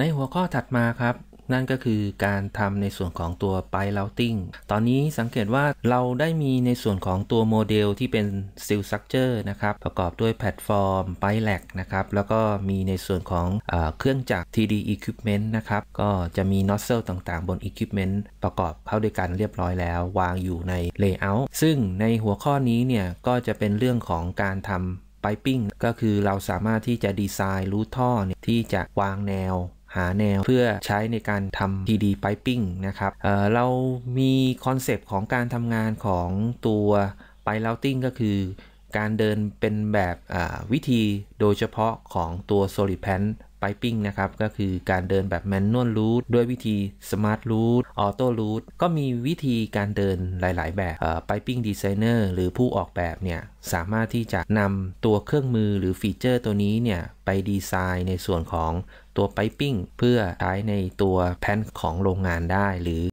ในหัวข้อถัดมาครับ นั่นก็คือการทำในส่วนของตัว p i Routing ตอนนี้สังเกตว่าเราได้มีในส่วนของตัวโมเดลที่เป็น Steel Structure นะครับ ประกอบด้วยแพลตฟอร์ม p i l a c นะครับ แล้วก็มีในส่วนของเอเครื่องจักร TD Equipment นะครับ ก็จะมี n o z z l e ต่างๆ บน Equipment ประกอบเข้าด้วยกันเรียบร้อยแล้ววางอยู่ใน Layout ซึ่งในหัวข้อนี้เนี่ยก็จะเป็นเรื่องของการทำ Piping ก็คือเราสามารถที่จะดีไซน์รูท่อที่จะวางแนวหาแนวเพื่อใช้ในการทำ PD piping นะครับเเรามีคอนเซปต์ของการทำงานของตัวไป p ล routing ก็คือการเดินเป็นแบบวิธีโดยเฉพาะของตัว SolidPan ไปปิ้งนะครับ ก็คือการเดินแบบแมนนวลรูทด้วยวิธีสมาร์ทรูทออโต้รูทก็มีวิธีการเดินหลาย ๆ แบบไปปิ้งดีไซเนอร์หรือผู้ออกแบบเนี่ยสามารถที่จะนำตัวเครื่องมือหรือฟีเจอร์ตัวนี้เนี่ย ไปดีไซน์ในส่วนของตัวไปปิ้งเพื่อใช้ในตัวแพนของโรงงานได้หรือ